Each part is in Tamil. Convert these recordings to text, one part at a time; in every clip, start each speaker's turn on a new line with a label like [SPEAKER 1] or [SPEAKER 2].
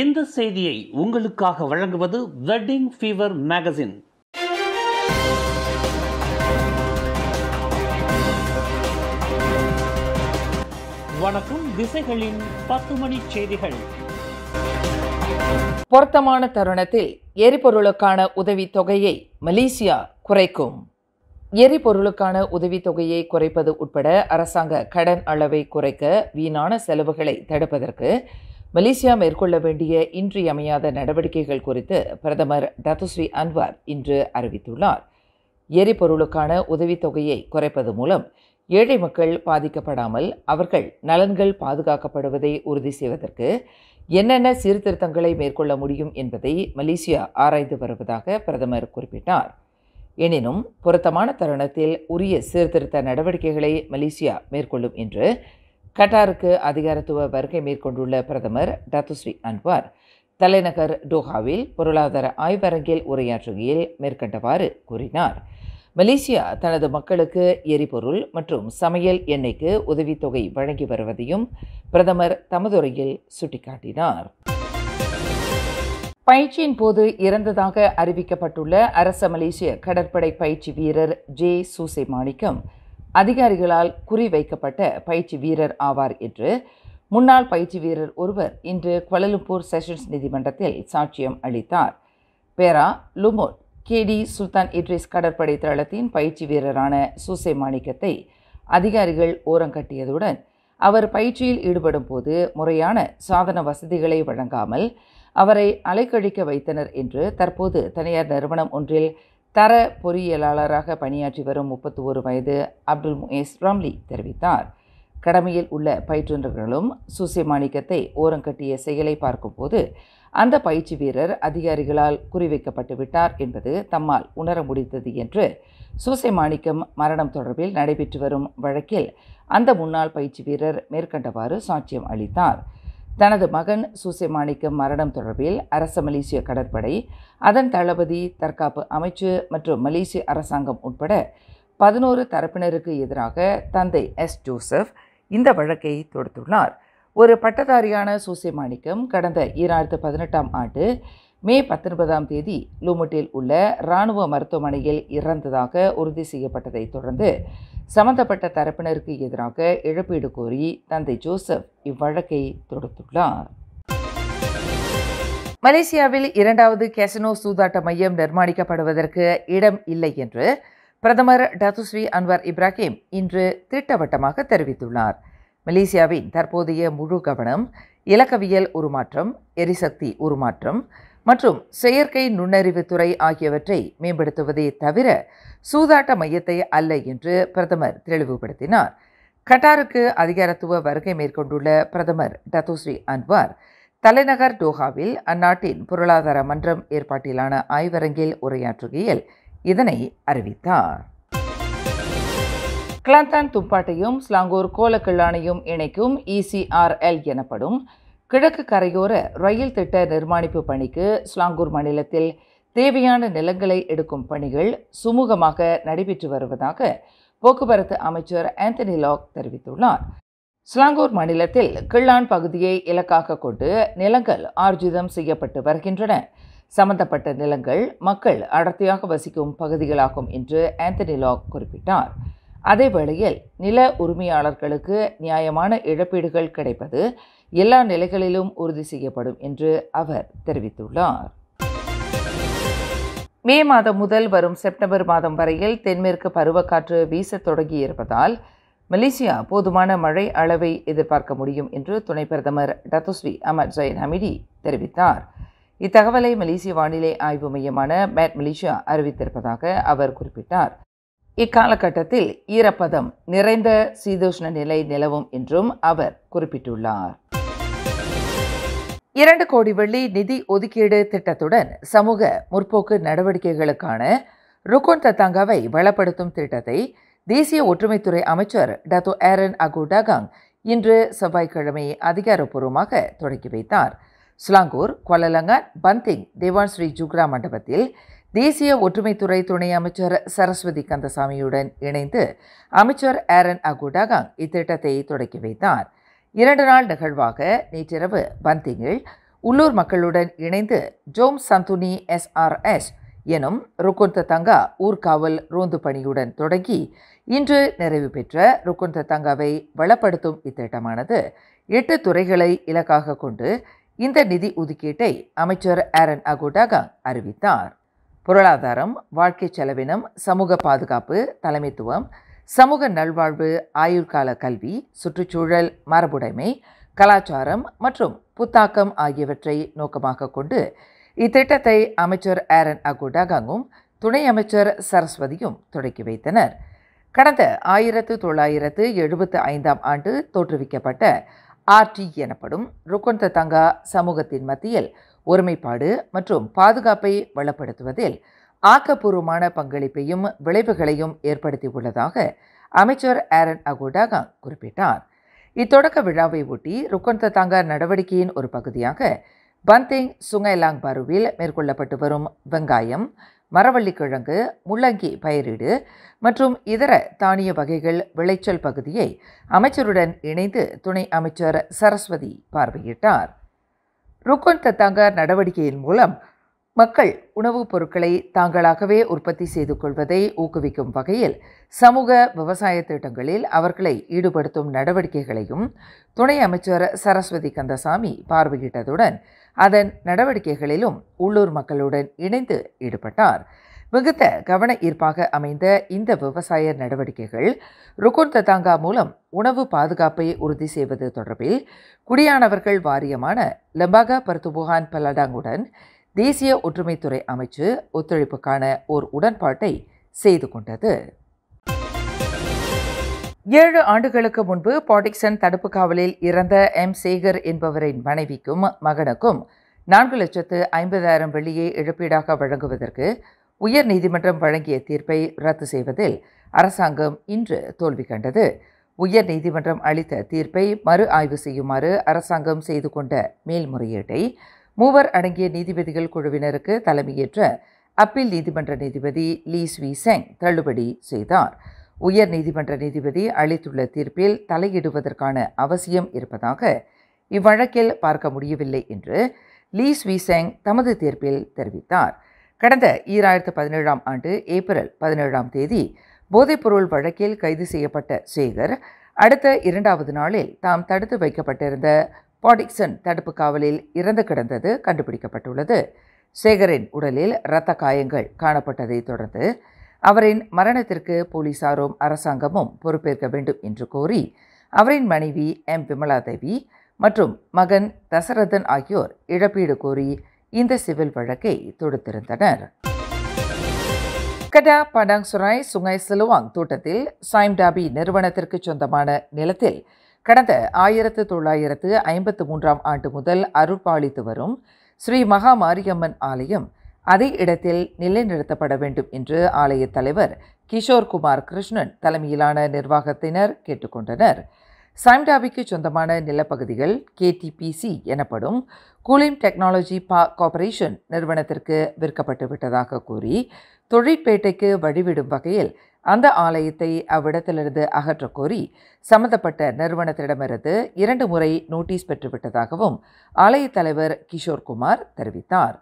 [SPEAKER 1] இந்த செய்தியை உங்களுக்காக வழங்குவது வெட்டிங் ஃபீவர் மேகசின் வணக்கம் திசைகளின் பத்து மணி செய்திகள் பொருத்தமான தருணத்தில் எரிபொருளுக்கான உதவித் தொகையை மலேசியா குறைக்கும் எரிபொருளுக்கான உதவித்தொகையை குறைப்பது உட்பட அரசாங்க கடன் அளவை குறைக்க வீணான செலவுகளை தடுப்பதற்கு மலேசியா மேற்கொள்ள வேண்டிய இன்றியமையாத நடவடிக்கைகள் குறித்து பிரதமர் தத்துஸ்ரீ அன்வார் இன்று அறிவித்துள்ளார் எரிபொருளுக்கான உதவித்தொகையை குறைப்பது மூலம் ஏழை மக்கள் பாதிக்கப்படாமல் அவர்கள் நலன்கள் பாதுகாக்கப்படுவதை உறுதி செய்வதற்கு என்னென்ன சீர்திருத்தங்களை மேற்கொள்ள முடியும் என்பதை மலேசியா ஆராய்ந்து வருவதாக பிரதமர் குறிப்பிட்டார் எனினும் பொருத்தமான தருணத்தில் உரிய சீர்திருத்த நடவடிக்கைகளை மலேசியா மேற்கொள்ளும் என்று கட்டாருக்கு அதிகாரத்துவ வருகை மேற்கொண்டுள்ள பிரதமர் டத்துஸ்ரீ அன்வார் தலைநகர் டோஹாவில் பொருளாதார ஆய்வரங்கில் உரையாற்றுகையில் மேற்கண்டவாறு கூறினார் மலேசியா தனது மக்களுக்கு எரிபொருள் மற்றும் சமையல் எண்ணெய்க்கு உதவித்தொகை வழங்கி வருவதையும் பிரதமர் தமதுரையில் சுட்டிக்காட்டினார் பயிற்சியின் போது இறந்ததாக அறிவிக்கப்பட்டுள்ள அரச மலேசிய கடற்படை பயிற்சி வீரர் ஜே சூசே மாணிக்கம் அதிகாரிகளால் குறிவைக்கப்பட்ட பயிற்சி வீரர் ஆவார் என்று முன்னாள் பயிற்சி வீரர் ஒருவர் இன்று குவலலும்பூர் செஷன்ஸ் நீதிமன்றத்தில் சாட்சியம் அளித்தார் பேரா லுமோட் கேடி சுல்தான் இட்ரிஸ் கடற்படை தளத்தின் பயிற்சி வீரரான சூசே மாணிக்கத்தை அதிகாரிகள் ஓரங்கட்டியதுடன் அவர் பயிற்சியில் ஈடுபடும் போது முறையான சாதன வசதிகளை வழங்காமல் அவரை அலைக்கழிக்க வைத்தனர் என்று தற்போது தனியார் நிறுவனம் ஒன்றில் தர பொறியியலாளராக பணியாற்றி வரும் முப்பத்தி ஒரு வயது அப்துல் முயஸ் ராம்லி தெரிவித்தார் கடமையில் உள்ள பயிற்றுநர்களும் சூசியமாணிக்கத்தை ஓரங்கட்டிய செயலை பார்க்கும்போது அந்த பயிற்சி வீரர் அதிகாரிகளால் குறிவைக்கப்பட்டு விட்டார் என்பது தம்மால் உணர முடிந்தது என்று மாணிக்கம் மரணம் தொடர்பில் நடைபெற்று வரும் வழக்கில் அந்த முன்னாள் பயிற்சி வீரர் மேற்கண்டவாறு சாட்சியம் அளித்தார் தனது மகன் சூசைமாணிக்கம் மரணம் தொடர்பில் அரச மலேசிய கடற்படை அதன் தளபதி தற்காப்பு அமைச்சு மற்றும் மலேசிய அரசாங்கம் உட்பட பதினோரு தரப்பினருக்கு எதிராக தந்தை எஸ் ஜோசப் இந்த வழக்கை தொடுத்துள்ளார் ஒரு பட்டதாரியான சூசை மாணிக்கம் கடந்த ஈராயிரத்து பதினெட்டாம் ஆண்டு மே பத்தொன்பதாம் தேதி லூமுட்டில் உள்ள இராணுவ மருத்துவமனையில் இறந்ததாக உறுதி செய்யப்பட்டதை தொடர்ந்து சம்பந்தப்பட்ட தரப்பினருக்கு எதிராக இழப்பீடு கோரி தந்தை ஜோசப் இவ்வழக்கை தொடுத்துள்ளார் மலேசியாவில் இரண்டாவது கேசனோ சூதாட்ட மையம் நிர்மாணிக்கப்படுவதற்கு இடம் இல்லை என்று பிரதமர் டத்துஸ்வி அன்வர் இப்ராஹிம் இன்று திட்டவட்டமாக தெரிவித்துள்ளார் மலேசியாவின் தற்போதைய முழு கவனம் இலக்கவியல் உருமாற்றம் எரிசக்தி உருமாற்றம் மற்றும் செயற்கை நுண்ணறிவு துறை ஆகியவற்றை மேம்படுத்துவதே தவிர சூதாட்ட மையத்தை அல்ல என்று பிரதமர் தெளிவுபடுத்தினார் கட்டாருக்கு அதிகாரத்துவ வருகை மேற்கொண்டுள்ள பிரதமர் டத்தோஸ்ரீ அன்வார் தலைநகர் டோஹாவில் அந்நாட்டின் பொருளாதார மன்றம் ஏற்பாட்டிலான ஆய்வரங்கில் உரையாற்றுகையில் இதனை அறிவித்தார் கிளாந்தான் துப்பாட்டையும் ஸ்லாங்கூர் கோலக்கிழானையும் இணைக்கும் இசிஆர்எல் e எனப்படும் கிழக்கு கரையோர ரயில் திட்ட நிர்மாணிப்பு பணிக்கு ஸ்லாங்கூர் மாநிலத்தில் தேவையான நிலங்களை எடுக்கும் பணிகள் சுமூகமாக நடைபெற்று வருவதாக போக்குவரத்து அமைச்சர் ஆந்தனி லாக் தெரிவித்துள்ளார் ஸ்லாங்கூர் மாநிலத்தில் கிள்ளான் பகுதியை இலக்காக கொண்டு நிலங்கள் ஆர்ஜிதம் செய்யப்பட்டு வருகின்றன சம்பந்தப்பட்ட நிலங்கள் மக்கள் அடர்த்தியாக வசிக்கும் பகுதிகளாகும் என்று ஆந்தனி லாக் குறிப்பிட்டார் அதே நில உரிமையாளர்களுக்கு நியாயமான இழப்பீடுகள் கிடைப்பது எல்லா நிலைகளிலும் உறுதி செய்யப்படும் என்று அவர் தெரிவித்துள்ளார் மே மாதம் முதல் வரும் செப்டம்பர் மாதம் வரையில் தென்மேற்கு பருவக்காற்று வீசத் தொடங்கியிருப்பதால் மலேசியா போதுமான மழை அளவை எதிர்பார்க்க முடியும் என்று துணை பிரதமர் டத்துஸ்வி அமர் ஜயன் ஹமிடி தெரிவித்தார் இத்தகவலை மலேசிய வானிலை ஆய்வு மையமான மேட் மலேசியா அறிவித்திருப்பதாக அவர் குறிப்பிட்டார் இக்காலகட்டத்தில் ஈரப்பதம் நிறைந்த சீதோஷ்ண நிலை நிலவும் என்றும் அவர் குறிப்பிட்டுள்ளார் இரண்டு கோடி வெள்ளி நிதி ஒதுக்கீடு திட்டத்துடன் சமூக முற்போக்கு நடவடிக்கைகளுக்கான ருக்கோன் தத்தாங்காவை வளப்படுத்தும் திட்டத்தை தேசிய ஒற்றுமைத்துறை அமைச்சர் டத்தோ ஏரன் டகாங் இன்று செவ்வாய்க்கிழமை அதிகாரப்பூர்வமாக தொடங்கி வைத்தார் Selangor Kuala Langat Banting Dewan Sri Jugra மண்டபத்தில் தேசிய ஒற்றுமைத்துறை துணை அமைச்சர் சரஸ்வதி கந்தசாமியுடன் இணைந்து அமைச்சர் ஏரன் டகாங் இத்திட்டத்தை தொடக்கி வைத்தார் இரண்டு நாள் நிகழ்வாக நேற்றிரவு பந்திங்கில் உள்ளூர் மக்களுடன் இணைந்து ஜோம் சந்துனி எஸ்ஆர்எஸ் எனும் ருக்குந்த தங்கா ஊர்காவல் ரோந்து பணியுடன் தொடங்கி இன்று நிறைவு பெற்ற ருக்குந்த தங்காவை வளப்படுத்தும் இத்திட்டமானது எட்டு துறைகளை இலக்காக கொண்டு இந்த நிதி ஒதுக்கீட்டை அமைச்சர் ஆரன் அகோடாகாங் அறிவித்தார் பொருளாதாரம் வாழ்க்கை செலவினம் சமூக பாதுகாப்பு தலைமைத்துவம் சமூக நல்வாழ்வு ஆயுள்கால கல்வி சுற்றுச்சூழல் மரபுடைமை கலாச்சாரம் மற்றும் புத்தாக்கம் ஆகியவற்றை நோக்கமாக கொண்டு இத்திட்டத்தை அமைச்சர் ஆரன் அகுடாகும் துணை அமைச்சர் சரஸ்வதியும் தொடக்கி வைத்தனர் கடந்த ஆயிரத்து தொள்ளாயிரத்து எழுபத்து ஐந்தாம் ஆண்டு தோற்றுவிக்கப்பட்ட ஆர்டி எனப்படும் ருக்குந்த தங்கா சமூகத்தின் மத்தியில் ஒருமைப்பாடு மற்றும் பாதுகாப்பை வளப்படுத்துவதில் ஆக்கப்பூர்வமான பங்களிப்பையும் விளைவுகளையும் ஏற்படுத்தியுள்ளதாக அமைச்சர் ஆரன் அகோடாகா குறிப்பிட்டார் இத்தொடக்க விழாவை ஒட்டி ருக்கொன் தாங்க நடவடிக்கையின் ஒரு பகுதியாக பந்திங் சுங்கைலாங் பருவில் மேற்கொள்ளப்பட்டு வரும் வெங்காயம் மரவள்ளிக்கிழங்கு முள்ளங்கி பயிரிடு மற்றும் இதர தானிய வகைகள் விளைச்சல் பகுதியை அமைச்சருடன் இணைந்து துணை அமைச்சர் சரஸ்வதி பார்வையிட்டார் ருக்கொன் தத்தாங்கா நடவடிக்கையின் மூலம் மக்கள் உணவுப் பொருட்களை தாங்களாகவே உற்பத்தி செய்து கொள்வதை ஊக்குவிக்கும் வகையில் சமூக விவசாய திட்டங்களில் அவர்களை ஈடுபடுத்தும் நடவடிக்கைகளையும் துணை அமைச்சர் சரஸ்வதி கந்தசாமி பார்வையிட்டதுடன் அதன் நடவடிக்கைகளிலும் உள்ளூர் மக்களுடன் இணைந்து ஈடுபட்டார் மிகுந்த கவன ஈர்ப்பாக அமைந்த இந்த விவசாய நடவடிக்கைகள் ருக்குன் தத்தாங்கா மூலம் உணவு பாதுகாப்பை உறுதி செய்வது தொடர்பில் குடியானவர்கள் வாரியமான லெம்பாகா பர்துபுகான் பலடாங்குடன் தேசிய ஒற்றுமைத்துறை அமைச்சு ஒத்துழைப்புக்கான ஓர் உடன்பாட்டை செய்து கொண்டது ஏழு ஆண்டுகளுக்கு முன்பு பாடிக்சன் தடுப்பு காவலில் இறந்த எம் சேகர் என்பவரின் மனைவிக்கும் மகனுக்கும் நான்கு லட்சத்து ஐம்பதாயிரம் வெள்ளியை இழப்பீடாக வழங்குவதற்கு உயர் நீதிமன்றம் வழங்கிய தீர்ப்பை ரத்து செய்வதில் அரசாங்கம் இன்று தோல்வி கண்டது உயர் நீதிமன்றம் அளித்த தீர்ப்பை மறு ஆய்வு செய்யுமாறு அரசாங்கம் செய்து கொண்ட மேல்முறையீட்டை மூவர் அடங்கிய நீதிபதிகள் குழுவினருக்கு தலைமையேற்ற அப்பீல் நீதிமன்ற நீதிபதி லீஸ் வி செங் தள்ளுபடி செய்தார் உயர் நீதிமன்ற நீதிபதி அளித்துள்ள தீர்ப்பில் தலையிடுவதற்கான அவசியம் இருப்பதாக இவ்வழக்கில் பார்க்க முடியவில்லை என்று லீஸ் வி செங் தமது தீர்ப்பில் தெரிவித்தார் கடந்த ஈராயிரத்து பதினேழாம் ஆண்டு ஏப்ரல் பதினேழாம் தேதி போதைப்பொருள் வழக்கில் கைது செய்யப்பட்ட சேகர் அடுத்த இரண்டாவது நாளில் தாம் தடுத்து வைக்கப்பட்டிருந்த பாடிக்சன் தடுப்பு காவலில் இறந்து கிடந்தது கண்டுபிடிக்கப்பட்டுள்ளது சேகரின் உடலில் இரத்த காயங்கள் காணப்பட்டதை தொடர்ந்து அவரின் மரணத்திற்கு போலீசாரும் அரசாங்கமும் பொறுப்பேற்க வேண்டும் என்று கோரி அவரின் மனைவி எம் விமலா தேவி மற்றும் மகன் தசரதன் ஆகியோர் இழப்பீடு கோரி இந்த சிவில் வழக்கை தொடுத்திருந்தனர் கடா படாங் சுராய் சுங்காய் சிலுவாங் தோட்டத்தில் டாபி நிறுவனத்திற்கு சொந்தமான நிலத்தில் கடந்த ஆயிரத்து தொள்ளாயிரத்து ஐம்பத்து மூன்றாம் ஆண்டு முதல் அருள்பாலித்து வரும் ஸ்ரீ மகா மாரியம்மன் ஆலயம் அதே இடத்தில் நிலைநிறுத்தப்பட வேண்டும் என்று ஆலய தலைவர் கிஷோர்குமார் கிருஷ்ணன் தலைமையிலான நிர்வாகத்தினர் கேட்டுக்கொண்டனர் சாம்டாவிக்கு சொந்தமான நிலப்பகுதிகள் கேடிபிசி எனப்படும் கூலிம் டெக்னாலஜி பா கார்பரேஷன் நிறுவனத்திற்கு விற்கப்பட்டு விட்டதாக கூறி தொழிற்பேட்டைக்கு வழிவிடும் வகையில் அந்த ஆலயத்தை அவ்விடத்திலிருந்து அகற்றக்கோரி சம்பந்தப்பட்ட நிறுவனத்திடமிருந்து இரண்டு முறை நோட்டீஸ் பெற்றுவிட்டதாகவும் ஆலய தலைவர் கிஷோர்குமார் தெரிவித்தார்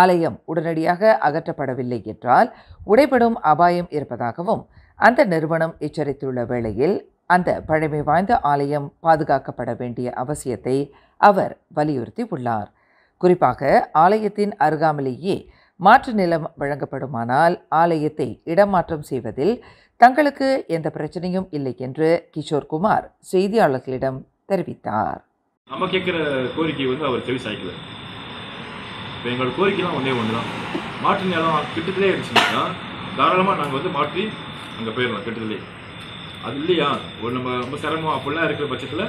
[SPEAKER 1] ஆலயம் உடனடியாக அகற்றப்படவில்லை என்றால் உடைபடும் அபாயம் இருப்பதாகவும் அந்த நிறுவனம் எச்சரித்துள்ள வேளையில் அந்த பழமை வாய்ந்த ஆலயம் பாதுகாக்கப்பட வேண்டிய அவசியத்தை அவர் வலியுறுத்தி உள்ளார் குறிப்பாக ஆலயத்தின் அருகாமலேயே மாற்று நிலம் வழங்கப்படுமானால் ஆலயத்தை இடமாற்றம் செய்வதில் தங்களுக்கு எந்த பிரச்சனையும் இல்லை என்று கிஷோர்குமார் செய்தியாளர்களிடம் தெரிவித்தார் நம்ம கேட்குற கோரிக்கை வந்து அவர் செவி சாய்க்கல இப்போ எங்களோட கோரிக்கைலாம் ஒன்றே ஒன்று தான் மாற்று நிலம் கிட்டத்திலே இருந்துச்சுன்னா தாராளமாக நாங்கள் வந்து மாற்றி அங்கே போயிடலாம் கிட்டத்திலே அது இல்லையா ஒரு நம்ம ரொம்ப சிரமம் அப்படிலாம் இருக்கிற பட்சத்தில்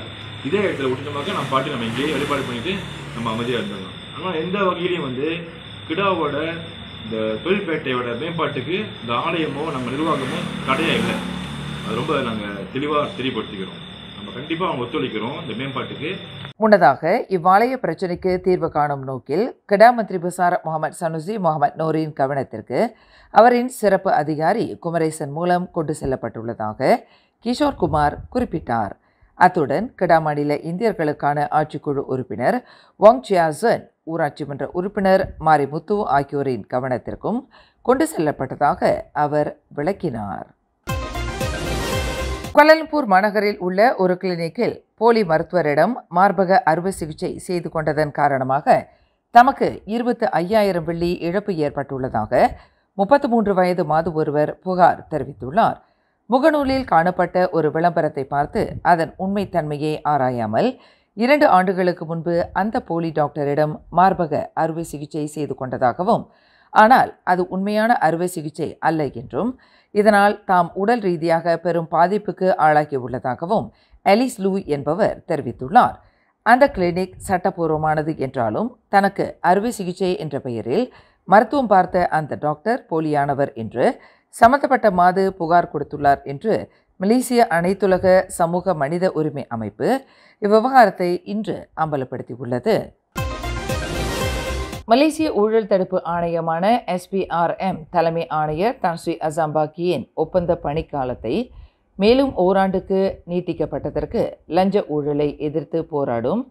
[SPEAKER 1] இதே இடத்துல விட்டுட்டோமாக்க நம்ம பாட்டி நம்ம இங்கேயே வழிபாடு பண்ணிவிட்டு நம்ம அமைதியாக இருந்துடலாம் ஆனால் எந்த வகையிலையும் வந்து கிடாவோட இந்த தொழிற்பேட்டையோட மேம்பாட்டுக்கு இந்த ஆலயமோ நம்ம நிர்வாகமோ தடையாக இல்லை அது ரொம்ப நாங்கள் தெளிவாக தெளிவுபடுத்திக்கிறோம் நம்ம கண்டிப்பாக அவங்க ஒத்துழைக்கிறோம் இந்த மேம்பாட்டுக்கு முன்னதாக இவ்வாலய பிரச்சனைக்கு தீர்வு காணும் நோக்கில் Kedah Menteri Besar Muhammad Sanusi Muhammad நோரின் கவனத்திற்கு அவரின் சிறப்பு அதிகாரி குமரேசன் மூலம் கொண்டு செல்லப்பட்டுள்ளதாக கிஷோர் குமார் குறிப்பிட்டார் அத்துடன் மாநில இந்தியர்களுக்கான ஆட்சிக்குழு உறுப்பினர் வாங் சியாசன் ஊராட்சி மன்ற உறுப்பினர் மாரிமுத்து ஆகியோரின் கவனத்திற்கும் கொண்டு செல்லப்பட்டதாக அவர் விளக்கினார் குவாலலம்பூர் மாநகரில் உள்ள ஒரு கிளினிக்கில் போலி மருத்துவரிடம் மார்பக அறுவை சிகிச்சை செய்து கொண்டதன் காரணமாக தமக்கு இருபத்து ஐயாயிரம் வெள்ளி இழப்பு ஏற்பட்டுள்ளதாக முப்பத்து மூன்று வயது மாது ஒருவர் புகார் தெரிவித்துள்ளார் முகநூலில் காணப்பட்ட ஒரு விளம்பரத்தை பார்த்து அதன் உண்மைத்தன்மையை ஆராயாமல் இரண்டு ஆண்டுகளுக்கு முன்பு அந்த போலி டாக்டரிடம் மார்பக அறுவை சிகிச்சை செய்து கொண்டதாகவும் ஆனால் அது உண்மையான அறுவை சிகிச்சை அல்ல என்றும் இதனால் தாம் உடல் ரீதியாக பெரும் பாதிப்புக்கு ஆளாகியுள்ளதாகவும் அலிஸ் லூ என்பவர் தெரிவித்துள்ளார் அந்த கிளினிக் சட்டப்பூர்வமானது என்றாலும் தனக்கு அறுவை சிகிச்சை என்ற பெயரில் மருத்துவம் பார்த்த அந்த டாக்டர் போலியானவர் என்று சம்பந்தப்பட்ட மாது புகார் கொடுத்துள்ளார் என்று மலேசிய அனைத்துலக சமூக மனித உரிமை அமைப்பு இவ்விவகாரத்தை இன்று அம்பலப்படுத்தியுள்ளது மலேசிய ஊழல் தடுப்பு ஆணையமான எஸ்பிஆர்எம் தலைமை ஆணையர் தன்ஸ்ரீ அசாம்பாக்கியின் ஒப்பந்த பணிக்காலத்தை மேலும் ஓராண்டுக்கு நீட்டிக்கப்பட்டதற்கு லஞ்ச ஊழலை எதிர்த்து போராடும்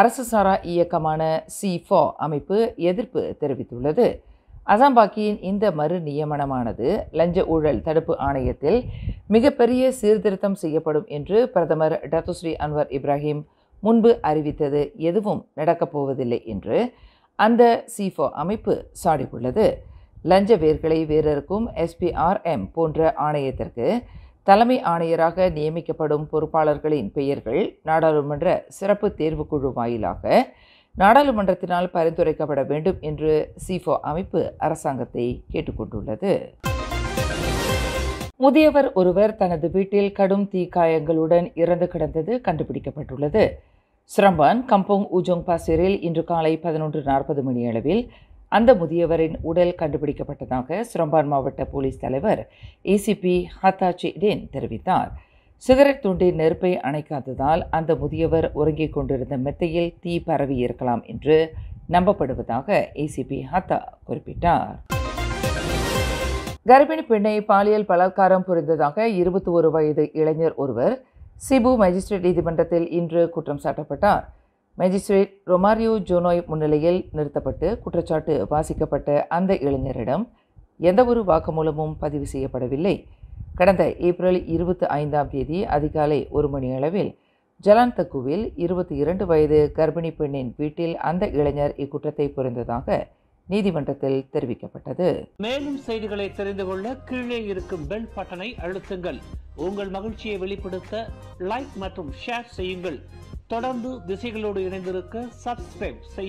[SPEAKER 1] அரசு சாரா இயக்கமான சி ஃபோ அமைப்பு எதிர்ப்பு தெரிவித்துள்ளது அசாம்பாக்கியின் இந்த மறு நியமனமானது லஞ்ச ஊழல் தடுப்பு ஆணையத்தில் மிகப்பெரிய சீர்திருத்தம் செய்யப்படும் என்று பிரதமர் டத்துஸ்ரீ அன்வர் இப்ராஹிம் முன்பு அறிவித்தது எதுவும் நடக்கப் போவதில்லை என்று அந்த சிஃபோ அமைப்பு சாடியுள்ளது லஞ்ச வேர்களை வீரருக்கும் எஸ்பிஆர்எம் போன்ற ஆணையத்திற்கு தலைமை ஆணையராக நியமிக்கப்படும் பொறுப்பாளர்களின் பெயர்கள் நாடாளுமன்ற சிறப்பு தேர்வுக்குழு வாயிலாக நாடாளுமன்றத்தினால் பரிந்துரைக்கப்பட வேண்டும் என்று சிஃபோ அமைப்பு அரசாங்கத்தை கேட்டுக்கொண்டுள்ளது முதியவர் ஒருவர் தனது வீட்டில் கடும் தீக்காயங்களுடன் இறந்து கிடந்தது கண்டுபிடிக்கப்பட்டுள்ளது சிரம்பான் கம்போங் உஜோங் பாசிரில் இன்று காலை பதினொன்று நாற்பது மணி அளவில் அந்த முதியவரின் உடல் கண்டுபிடிக்கப்பட்டதாக சிரம்பான் மாவட்ட போலீஸ் தலைவர் ஏசிபி ஹத்தாச்சி டேன் தெரிவித்தார் சிகரெட் துண்டின் நெருப்பை அணைக்காததால் அந்த முதியவர் உறங்கிக் கொண்டிருந்த மெத்தையில் தீ பரவி இருக்கலாம் என்று நம்பப்படுவதாக ஏசிபி ஹத்தா குறிப்பிட்டார் கர்ப்பிணி பெண்ணை பாலியல் பலாத்காரம் புரிந்ததாக இருபத்தி ஒரு வயது இளைஞர் ஒருவர் சிபு மேஜிஸ்ட்ரேட் நீதிமன்றத்தில் இன்று குற்றம் சாட்டப்பட்டார் மேஜிஸ்ட்ரேட் ரொமாரியோ ஜோனோய் முன்னிலையில் நிறுத்தப்பட்டு குற்றச்சாட்டு வாசிக்கப்பட்ட அந்த இளைஞரிடம் எந்தவொரு வாக்குமூலமும் பதிவு செய்யப்படவில்லை கடந்த ஏப்ரல் இருபத்தி ஐந்தாம் தேதி அதிகாலை ஒரு மணி அளவில் ஜலான்தக்குவில் இருபத்தி இரண்டு வயது கர்ப்பிணி பெண்ணின் வீட்டில் அந்த இளைஞர் இக்குற்றத்தை புரிந்ததாக நீதிமன்றத்தில் தெரிவிக்கப்பட்டது மேலும் செய்திகளை தெரிந்து கொள்ள கீழே இருக்கும் பெல் பட்டனை அழுத்துங்கள் உங்கள் மகிழ்ச்சியை வெளிப்படுத்த லைக் மற்றும் ஷேர் செய்யுங்கள் தொடர்ந்து திசைகளோடு இணைந்திருக்க சப்ஸ்கிரைப் செய்ய